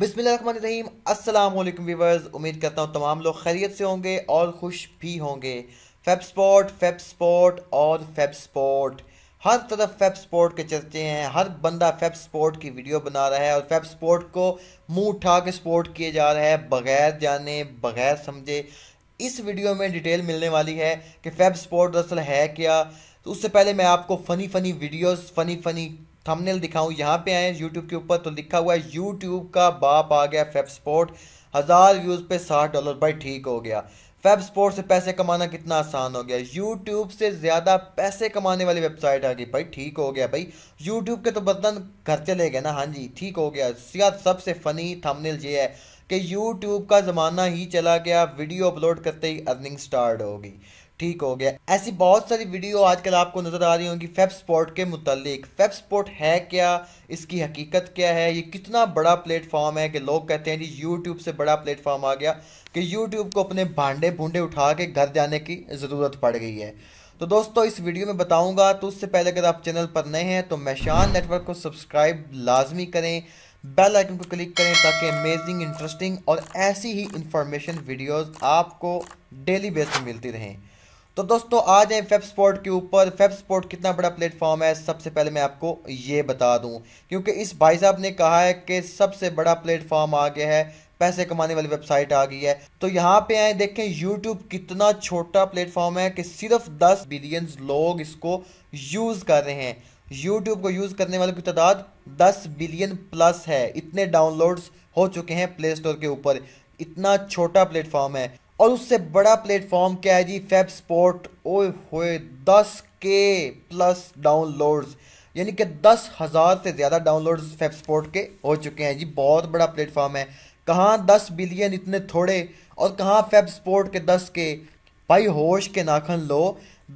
अस्सलाम वालेकुम व्यूवर्स उम्मीद करता हूँ तमाम लोग खैरियत से होंगे और खुश भी होंगे फेब स्पॉट फेब स्पॉट और फेब स्पॉट हर तरफ फेब स्पोर्ट के चर्चे हैं हर बंदा फेब स्पोर्ट की वीडियो बना रहा है और फेब स्पोर्ट को मुंह उठा के स्पोर्ट किए जा रहा है बगैर जाने बगैर समझे इस वीडियो में डिटेल मिलने वाली है कि फेब स्पोर्ट दरअसल है क्या तो उससे पहले मैं आपको funny funny videos funny funny thumbnail दिखाऊं यहाँ पे आए यूट्यूब के ऊपर तो लिखा हुआ है यूट्यूब का बाप आ गया फेब स्पोर्ट हज़ार व्यूज़ पे साठ डॉलर भाई ठीक हो गया फेब स्पोर्ट से पैसे कमाना कितना आसान हो गया यूट्यूब से ज़्यादा पैसे कमाने वाली वेबसाइट आ गई भाई ठीक हो गया भाई यूट्यूब के तो बर्तन घर चले गए ना हाँ जी ठीक हो गया सिया सबसे फ़नी थंबनेल ये है कि यूट्यूब का ज़माना ही चला गया वीडियो अपलोड करते ही अर्निंग स्टार्ट होगी ठीक हो गया ऐसी बहुत सारी वीडियो आजकल आपको नज़र आ रही होंगी फेब स्पोर्ट के मुतालिक फेब स्पोर्ट है क्या इसकी हकीकत क्या है ये कितना बड़ा प्लेटफॉर्म है कि लोग कहते हैं जी यूट्यूब से बड़ा प्लेटफॉर्म आ गया कि यूट्यूब को अपने भांडे भूडे उठा के घर जाने की ज़रूरत पड़ गई है तो दोस्तों इस वीडियो में बताऊंगा तो उससे पहले अगर आप चैनल पर नए हैं तो मैशान नेटवर्क को सब्सक्राइब लाजमी करें बेल आइकन को क्लिक करें ताकि अमेजिंग इंटरेस्टिंग और ऐसी ही इंफॉर्मेशन वीडियोस आपको डेली बेस में मिलती रहें तो दोस्तों आ जाए फेब स्पोर्ट के ऊपर फेब स्पोर्ट कितना बड़ा प्लेटफॉर्म है सबसे पहले मैं आपको ये बता दूं क्योंकि इस भाई साहब ने कहा है कि सबसे बड़ा प्लेटफॉर्म आ गया है पैसे कमाने वाली वेबसाइट आ गई है तो यहाँ पे आए देखें यूट्यूब कितना छोटा प्लेटफॉर्म है कि सिर्फ दस बिलियन लोग इसको यूज़ कर रहे हैं यूट्यूब को यूज़ करने वालों की तादाद दस बिलियन प्लस है इतने डाउनलोड्स हो चुके हैं प्ले स्टोर के ऊपर इतना छोटा प्लेटफॉर्म है और उससे बड़ा प्लेटफॉर्म क्या है जी फैब स्पोर्ट ओ होए दस के प्लस डाउनलोड्स यानी कि दस हज़ार से ज़्यादा डाउनलोड्स फैब स्पोर्ट के हो चुके हैं जी बहुत बड़ा प्लेटफॉर्म है कहाँ दस बिलियन इतने थोड़े और कहाँ फैब स्पोर्ट के दस के भाई होश के नाखन लो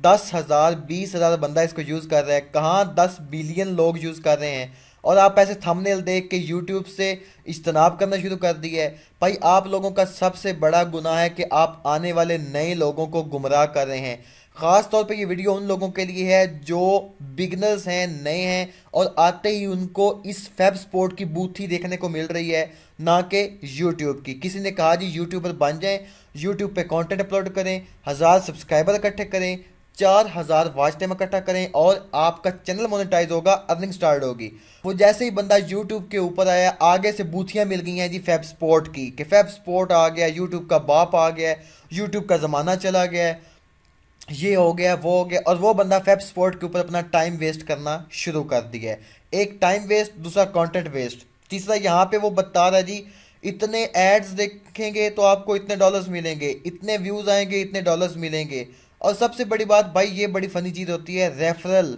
दस हज़ार बीस हज़ार बंदा इसको यूज़ कर रहा है कहाँ दस बिलियन लोग यूज़ कर रहे हैं और आप ऐसे थंबनेल देख के यूट्यूब से इज्तनाब करना शुरू कर दिया है भाई आप लोगों का सबसे बड़ा गुनाह है कि आप आने वाले नए लोगों को गुमराह कर रहे हैं ख़ास तौर पे ये वीडियो उन लोगों के लिए है जो बिगनर्स हैं नए हैं और आते ही उनको इस फैब स्पोर्ट की बूथी देखने को मिल रही है ना कि यूट्यूब की किसी ने कहा जी यूट्यूबर बन जाएं यूट्यूब पे कंटेंट अपलोड करें हज़ार सब्सक्राइबर इकट्ठे करें चार हजार वॉच टाइम इकट्ठा करें और आपका चैनल मोनेटाइज होगा अर्निंग स्टार्ट होगी वो जैसे ही बंदा यूट्यूब के ऊपर आया आगे से बूथियाँ मिल गई हैं जी फैब स्पोर्ट की कि फैब स्पोर्ट आ गया यूट्यूब का बाप आ गया यूट्यूब का ज़माना चला गया ये हो गया वो हो गया और वो बंदा फैब स्पोर्ट के ऊपर अपना टाइम वेस्ट करना शुरू कर दिया है एक टाइम वेस्ट दूसरा कंटेंट वेस्ट तीसरा यहाँ पे वो बता रहा है जी इतने एड्स देखेंगे तो आपको इतने डॉलर्स मिलेंगे इतने व्यूज़ आएंगे इतने डॉलर्स मिलेंगे और सबसे बड़ी बात भाई ये बड़ी फनी चीज़ होती है रेफरल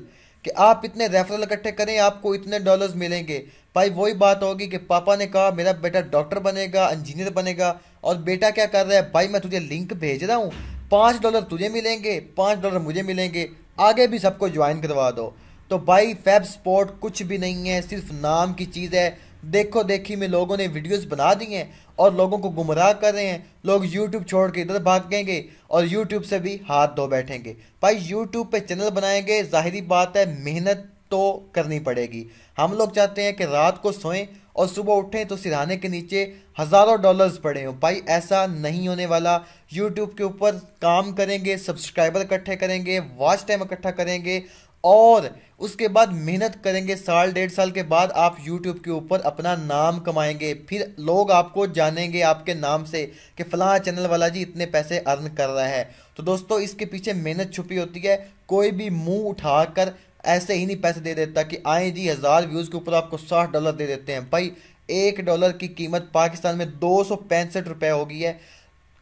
कि आप इतने रेफरल इकट्ठे करें आपको इतने डॉलर्स मिलेंगे भाई वही बात होगी कि पापा ने कहा मेरा बेटा डॉक्टर बनेगा इंजीनियर बनेगा और बेटा क्या कर रहा है भाई मैं तुझे लिंक भेज रहा हूँ पाँच डॉलर तुझे मिलेंगे पाँच डॉलर मुझे मिलेंगे आगे भी सबको ज्वाइन करवा दो तो भाई फैब स्पॉट कुछ भी नहीं है सिर्फ नाम की चीज़ है देखो देखी में लोगों ने वीडियोस बना दी हैं और लोगों को गुमराह कर रहे हैं लोग यूट्यूब छोड़ के इधर भागेंगे और यूट्यूब से भी हाथ धो बैठेंगे भाई यूट्यूब पे चैनल बनाएंगे जाहिर बात है मेहनत तो करनी पड़ेगी हम लोग चाहते हैं कि रात को सोएं और सुबह उठें तो सिराने के नीचे हज़ारों डॉलर्स पड़े हों भाई ऐसा नहीं होने वाला यूट्यूब के ऊपर काम करेंगे सब्सक्राइबर इकट्ठे करेंगे वॉच टाइम इकट्ठा करेंगे और उसके बाद मेहनत करेंगे साल डेढ़ साल के बाद आप यूट्यूब के ऊपर अपना नाम कमाएंगे फिर लोग आपको जानेंगे आपके नाम से कि फलां चैनल वाला जी इतने पैसे अर्न कर रहा है तो दोस्तों इसके पीछे मेहनत छुपी होती है कोई भी मुंह उठाकर ऐसे ही नहीं पैसे दे देता कि आए जी हज़ार व्यूज़ के ऊपर आपको साठ डॉलर दे देते हैं भाई एक डॉलर की कीमत पाकिस्तान में दो सौ पैंसठ रुपये हो गई है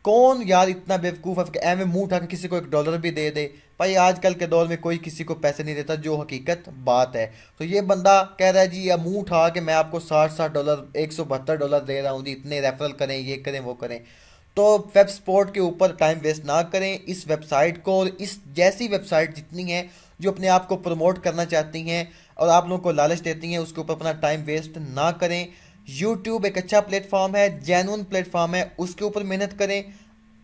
कौन यार इतना बेवकूफ़ है एवं मुंह उठा किसी को एक डॉलर भी दे दे भाई आजकल के दौर में कोई किसी को पैसे नहीं देता जो हकीकत बात है तो ये बंदा कह रहा है जी या मुंह उठा के मैं आपको साठ साठ डॉलर एक सौ बहत्तर डॉलर दे रहा हूँ जी इतने रेफरल करें ये करें वो करें तो वेब स्पोर्ट के ऊपर टाइम वेस्ट ना करें इस वेबसाइट को और इस जैसी वेबसाइट जितनी है जो अपने आप को प्रमोट करना चाहती हैं और आप लोगों को लालच देती हैं उसके ऊपर अपना टाइम वेस्ट ना करें यूट्यूब एक अच्छा प्लेटफॉर्म है जैनून प्लेटफॉर्म है उसके ऊपर मेहनत करें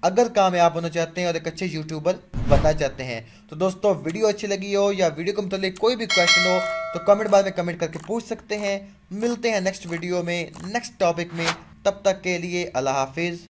अगर कामयाब होना चाहते हैं और एक अच्छे यूट्यूबर बनना चाहते हैं तो दोस्तों वीडियो अच्छी लगी हो या वीडियो के मुतल कोई भी क्वेश्चन हो तो कमेंट बार में कमेंट करके पूछ सकते हैं मिलते हैं नेक्स्ट वीडियो में नेक्स्ट टॉपिक में तब तक के लिए अल्लाह हाफिज़